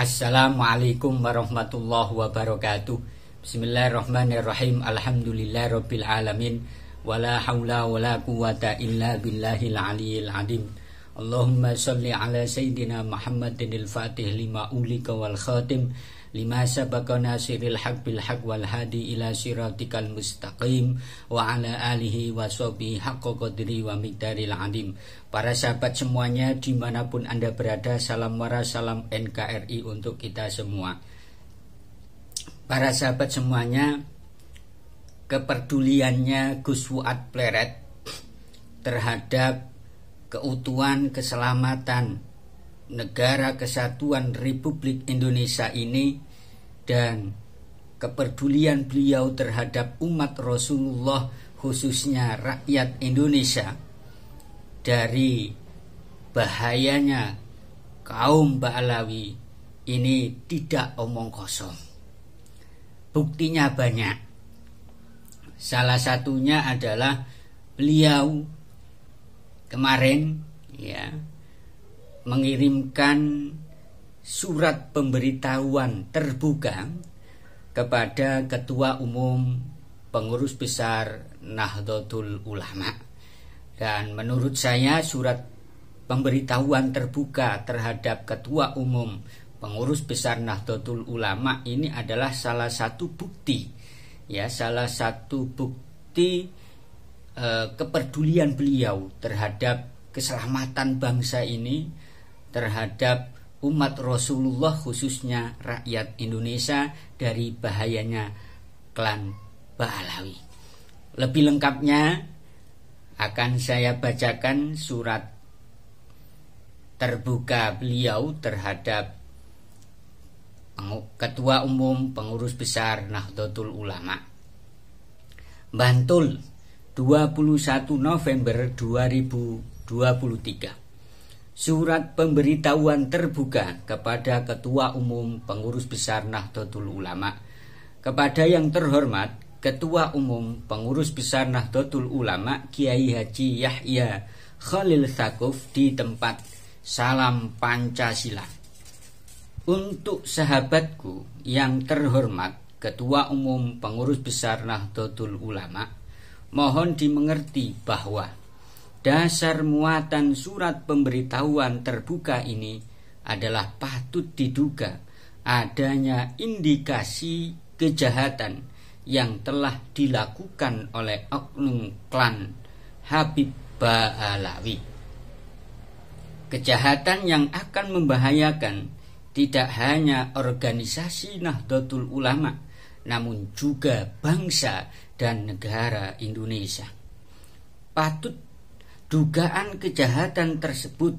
Assalamualaikum warahmatullahi wabarakatuh Bismillahirrahmanirrahim Alhamdulillah Rabbil Alamin Wala hawla wala quwata illa billahil aliyil adim Allahumma salli ala Sayyidina Muhammadin al-Fatih lima ulika wal khatim lima sabaqana siril haq bil haq wal hadi ila siratikal mustaqim wa ala alihi wa sobi haqqa qadri wa miqdaril adim para sahabat semuanya dimanapun anda berada salam wara salam NKRI untuk kita semua para sahabat semuanya kepeduliannya Gus Fuad Pleret terhadap keutuhan keselamatan negara kesatuan Republik Indonesia ini dan kepedulian beliau terhadap umat Rasulullah khususnya rakyat Indonesia dari bahayanya kaum Ba'alawi ini tidak omong kosong. Buktinya banyak. Salah satunya adalah beliau kemarin ya mengirimkan surat pemberitahuan terbuka kepada Ketua Umum Pengurus Besar Nahdlatul Ulama. Dan menurut saya surat pemberitahuan terbuka terhadap Ketua Umum Pengurus Besar Nahdlatul Ulama ini adalah salah satu bukti ya salah satu bukti eh, kepedulian beliau terhadap keselamatan bangsa ini terhadap umat Rasulullah khususnya rakyat Indonesia dari bahayanya klan Ba'alawi. Lebih lengkapnya akan saya bacakan surat terbuka beliau terhadap Ketua Umum Pengurus Besar Nahdlatul Ulama. Bantul 21 November 2023 surat pemberitahuan terbuka kepada Ketua Umum Pengurus Besar Nahdlatul Ulama kepada yang terhormat Ketua Umum Pengurus Besar Nahdlatul Ulama Kiai Haji Yahya Khalil Sakuf di tempat Salam Pancasila Untuk sahabatku yang terhormat Ketua Umum Pengurus Besar Nahdlatul Ulama Mohon dimengerti bahwa Dasar muatan surat pemberitahuan terbuka ini adalah patut diduga adanya indikasi kejahatan yang telah dilakukan oleh oknum klan Habib Baalawi. Kejahatan yang akan membahayakan tidak hanya organisasi Nahdlatul Ulama, namun juga bangsa dan negara Indonesia. Patut Dugaan kejahatan tersebut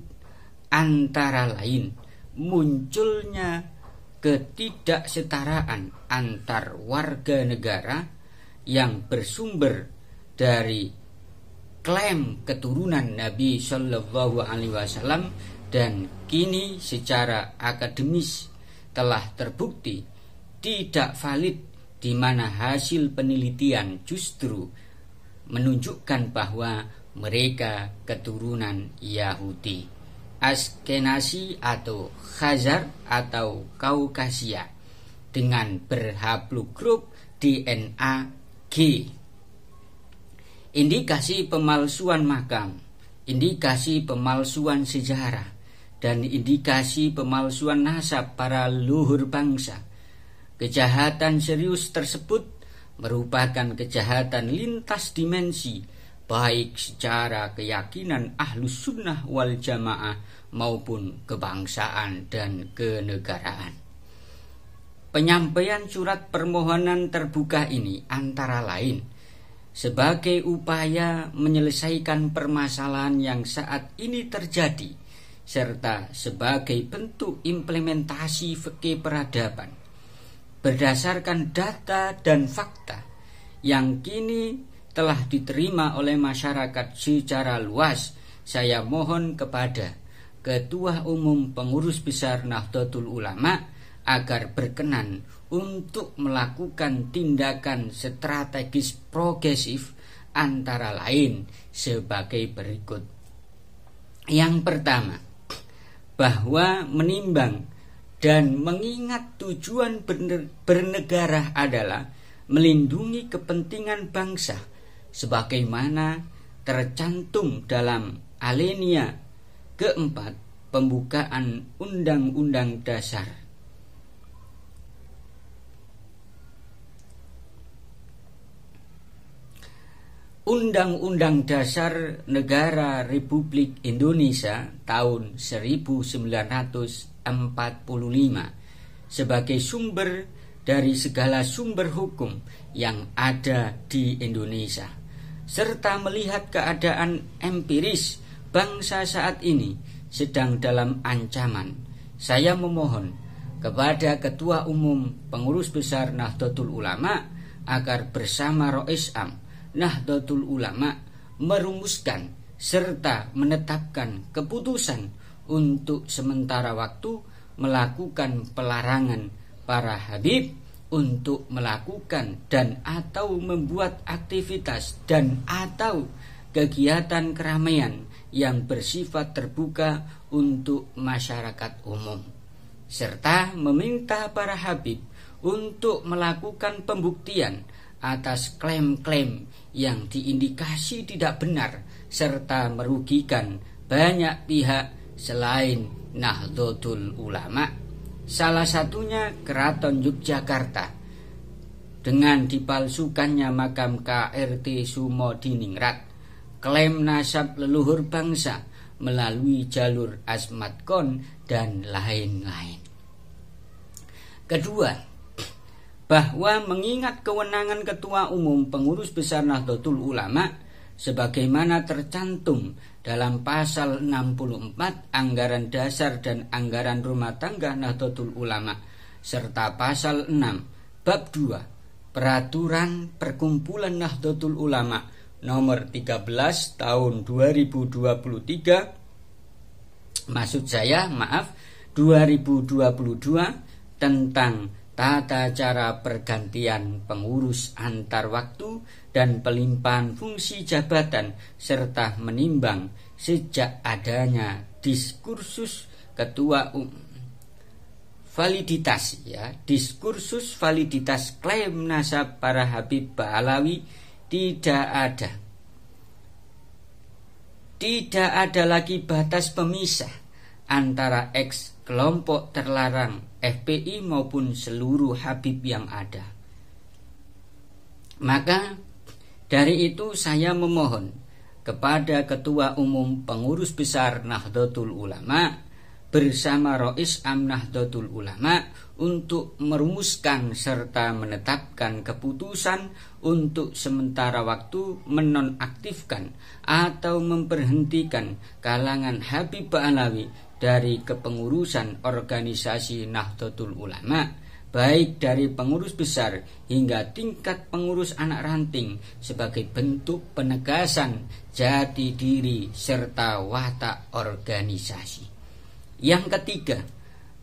antara lain munculnya ketidaksetaraan antar warga negara yang bersumber dari klaim keturunan Nabi Shallallahu Alaihi Wasallam dan kini secara akademis telah terbukti tidak valid di mana hasil penelitian justru menunjukkan bahwa mereka keturunan Yahudi Askenasi atau Khazar atau Kaukasia dengan berhaplogrup grup DNA G indikasi pemalsuan makam indikasi pemalsuan sejarah dan indikasi pemalsuan nasab para luhur bangsa kejahatan serius tersebut merupakan kejahatan lintas dimensi baik secara keyakinan ahlus sunnah wal jamaah maupun kebangsaan dan kenegaraan. Penyampaian surat permohonan terbuka ini antara lain sebagai upaya menyelesaikan permasalahan yang saat ini terjadi serta sebagai bentuk implementasi fikih peradaban berdasarkan data dan fakta yang kini telah diterima oleh masyarakat secara luas, saya mohon kepada Ketua Umum Pengurus Besar Nahdlatul Ulama agar berkenan untuk melakukan tindakan strategis progresif antara lain sebagai berikut. Yang pertama, bahwa menimbang dan mengingat tujuan bernegara adalah melindungi kepentingan bangsa sebagaimana tercantum dalam alenia keempat pembukaan Undang-Undang Dasar. Undang-Undang Dasar Negara Republik Indonesia tahun 1945 sebagai sumber dari segala sumber hukum yang ada di Indonesia serta melihat keadaan empiris bangsa saat ini sedang dalam ancaman. Saya memohon kepada Ketua Umum Pengurus Besar Nahdlatul Ulama agar bersama Rois Am Nahdlatul Ulama merumuskan serta menetapkan keputusan untuk sementara waktu melakukan pelarangan para habib untuk melakukan dan atau membuat aktivitas dan atau kegiatan keramaian yang bersifat terbuka untuk masyarakat umum serta meminta para habib untuk melakukan pembuktian atas klaim-klaim yang diindikasi tidak benar serta merugikan banyak pihak selain Nahdlatul Ulama Salah satunya Keraton Yogyakarta dengan dipalsukannya makam KRT Sumo Diningrat, klaim nasab leluhur bangsa melalui jalur Asmatkon dan lain-lain. Kedua, bahwa mengingat kewenangan Ketua Umum Pengurus Besar Nahdlatul Ulama sebagaimana tercantum dalam pasal 64 anggaran dasar dan anggaran rumah tangga Nahdlatul Ulama serta pasal 6 bab 2 peraturan perkumpulan Nahdlatul Ulama nomor 13 tahun 2023 maksud saya maaf 2022 tentang tata cara pergantian pengurus antar waktu dan pelimpahan fungsi jabatan serta menimbang sejak adanya diskursus ketua umum validitas ya diskursus validitas klaim nasab para Habib Ba'alawi tidak ada tidak ada lagi batas pemisah antara eks kelompok terlarang FPI maupun seluruh Habib yang ada maka dari itu saya memohon kepada Ketua Umum Pengurus Besar Nahdlatul Ulama bersama Rois Nahdlatul Ulama untuk merumuskan serta menetapkan keputusan untuk sementara waktu menonaktifkan atau memperhentikan kalangan Habib Alawi dari kepengurusan organisasi Nahdlatul Ulama baik dari pengurus besar hingga tingkat pengurus anak ranting sebagai bentuk penegasan jati diri serta watak organisasi. Yang ketiga,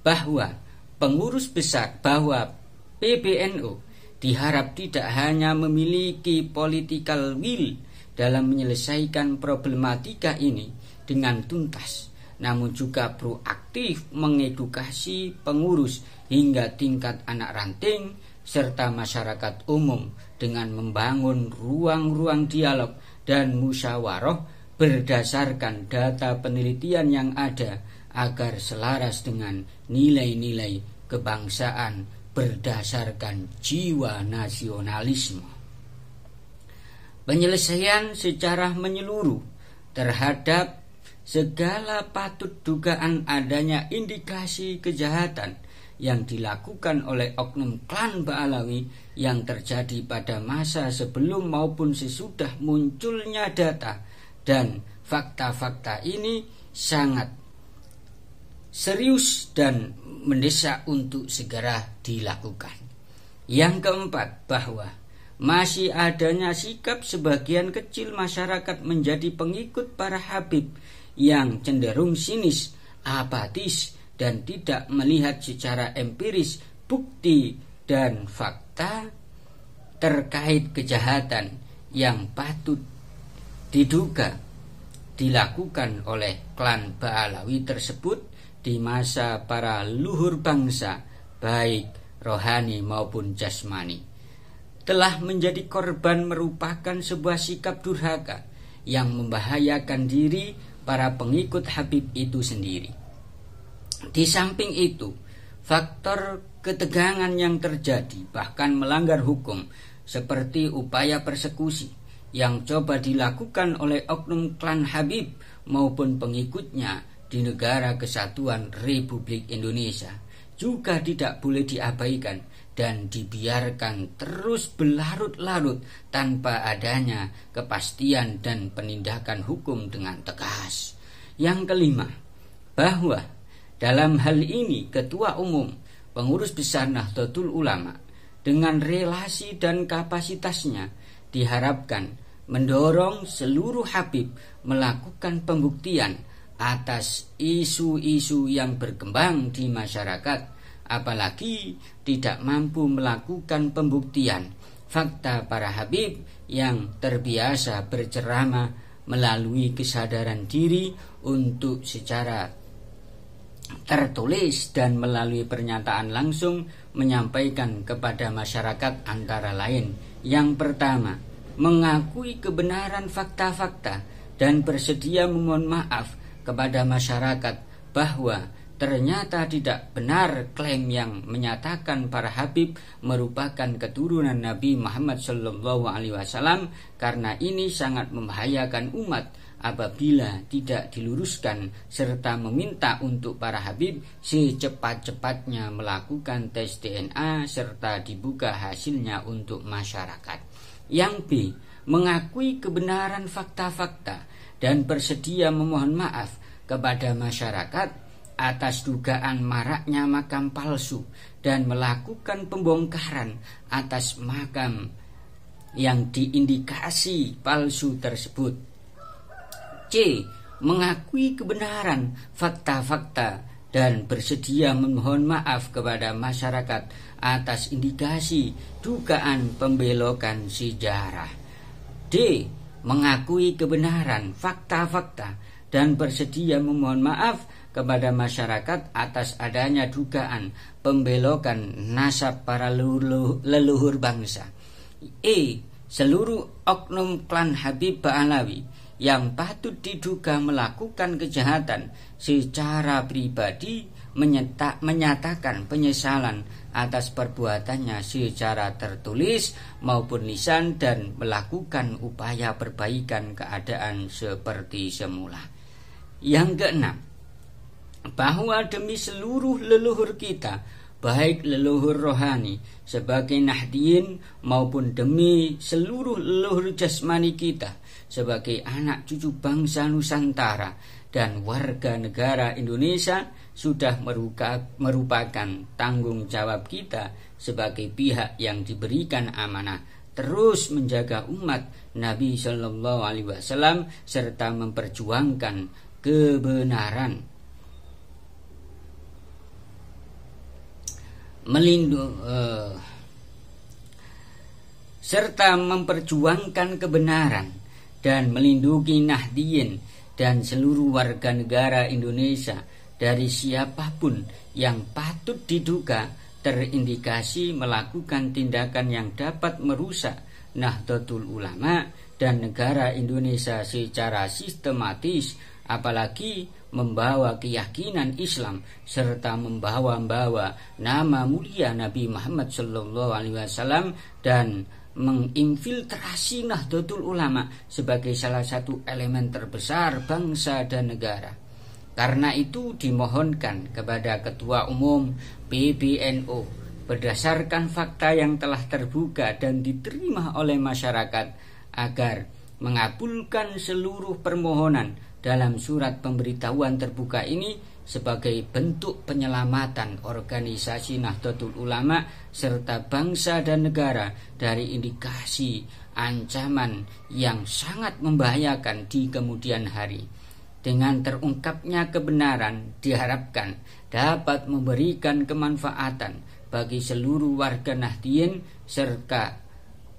bahwa pengurus besar bahwa PBNU diharap tidak hanya memiliki political will dalam menyelesaikan problematika ini dengan tuntas, namun juga proaktif mengedukasi pengurus hingga tingkat anak ranting serta masyarakat umum dengan membangun ruang-ruang dialog dan musyawarah berdasarkan data penelitian yang ada agar selaras dengan nilai-nilai kebangsaan berdasarkan jiwa nasionalisme. Penyelesaian secara menyeluruh terhadap segala patut dugaan adanya indikasi kejahatan – yang dilakukan oleh oknum klan Ba'alawi yang terjadi pada masa sebelum maupun sesudah munculnya data dan fakta-fakta ini sangat serius dan mendesak untuk segera dilakukan. Yang keempat, bahwa masih adanya sikap sebagian kecil masyarakat menjadi pengikut para Habib yang cenderung sinis, apatis, dan tidak melihat secara empiris bukti dan fakta terkait kejahatan yang patut diduga dilakukan oleh klan Baalawi tersebut di masa para luhur bangsa baik rohani maupun jasmani telah menjadi korban merupakan sebuah sikap durhaka yang membahayakan diri para pengikut Habib itu sendiri. Di samping itu, faktor ketegangan yang terjadi bahkan melanggar hukum seperti upaya persekusi yang coba dilakukan oleh oknum klan Habib maupun pengikutnya di negara kesatuan Republik Indonesia juga tidak boleh diabaikan dan dibiarkan terus berlarut-larut tanpa adanya kepastian dan penindakan hukum dengan tegas. Yang kelima, bahwa dalam hal ini, Ketua Umum Pengurus Besar Nahdlatul Ulama dengan relasi dan kapasitasnya diharapkan mendorong seluruh Habib melakukan pembuktian atas isu-isu yang berkembang di masyarakat apalagi tidak mampu melakukan pembuktian fakta para Habib yang terbiasa berceramah melalui kesadaran diri untuk secara tertulis dan melalui pernyataan langsung menyampaikan kepada masyarakat antara lain. Yang pertama, mengakui kebenaran fakta-fakta dan bersedia memohon maaf kepada masyarakat bahwa ternyata tidak benar klaim yang menyatakan para Habib merupakan keturunan Nabi Muhammad SAW karena ini sangat membahayakan umat apabila tidak diluruskan serta meminta untuk para Habib secepat-cepatnya melakukan tes DNA serta dibuka hasilnya untuk masyarakat. Yang B. Mengakui kebenaran fakta-fakta dan bersedia memohon maaf kepada masyarakat atas dugaan maraknya makam palsu dan melakukan pembongkaran atas makam yang diindikasi palsu tersebut. C. Mengakui kebenaran, fakta-fakta, dan bersedia memohon maaf kepada masyarakat atas indikasi dugaan pembelokan sejarah. D. Mengakui kebenaran, fakta-fakta, dan bersedia memohon maaf kepada masyarakat atas adanya dugaan pembelokan nasab para leluhur bangsa. E. Seluruh oknum klan Habib Ba'alawi yang patut diduga melakukan kejahatan secara pribadi menyata, menyatakan penyesalan atas perbuatannya secara tertulis maupun lisan dan melakukan upaya perbaikan keadaan seperti semula. Yang keenam, bahwa demi seluruh leluhur kita, baik leluhur rohani sebagai nahdiin maupun demi seluruh leluhur jasmani kita, sebagai anak cucu bangsa Nusantara dan warga negara Indonesia sudah merupakan tanggung jawab kita sebagai pihak yang diberikan amanah terus menjaga umat Nabi Shallallahu Alaihi Wasallam serta memperjuangkan kebenaran melindung eh, serta memperjuangkan kebenaran dan melindungi Nahdiyin dan seluruh warga negara Indonesia dari siapapun yang patut diduga terindikasi melakukan tindakan yang dapat merusak Nahdlatul Ulama dan negara Indonesia secara sistematis apalagi membawa keyakinan Islam serta membawa-bawa nama mulia Nabi Muhammad Shallallahu Alaihi Wasallam dan menginfiltrasi Nahdlatul Ulama sebagai salah satu elemen terbesar bangsa dan negara. Karena itu dimohonkan kepada Ketua Umum PBNU berdasarkan fakta yang telah terbuka dan diterima oleh masyarakat agar mengabulkan seluruh permohonan dalam surat pemberitahuan terbuka ini sebagai bentuk penyelamatan organisasi Nahdlatul Ulama serta bangsa dan negara dari indikasi ancaman yang sangat membahayakan di kemudian hari. Dengan terungkapnya kebenaran diharapkan dapat memberikan kemanfaatan bagi seluruh warga Nahdien serta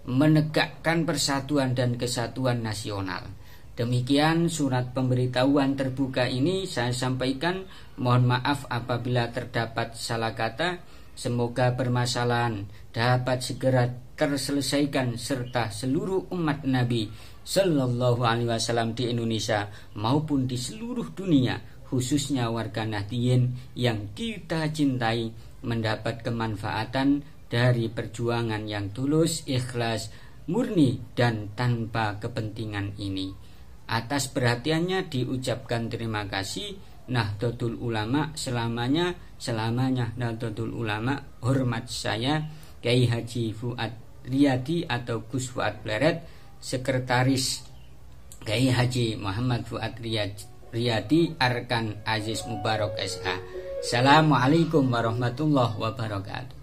menegakkan persatuan dan kesatuan nasional. Demikian surat pemberitahuan terbuka ini saya sampaikan. Mohon maaf apabila terdapat salah kata. Semoga permasalahan dapat segera terselesaikan serta seluruh umat Nabi Shallallahu Alaihi Wasallam di Indonesia maupun di seluruh dunia khususnya warga nahdien yang kita cintai mendapat kemanfaatan dari perjuangan yang tulus, ikhlas, murni dan tanpa kepentingan ini. Atas perhatiannya diucapkan terima kasih Nahdlatul Ulama selamanya selamanya Nahdlatul Ulama hormat saya Kiai Haji Fuad Riyadi atau Gus Fuad Pleret sekretaris Kiai Haji Muhammad Fuad Riyadi Arkan Aziz Mubarak sa Assalamualaikum warahmatullahi wabarakatuh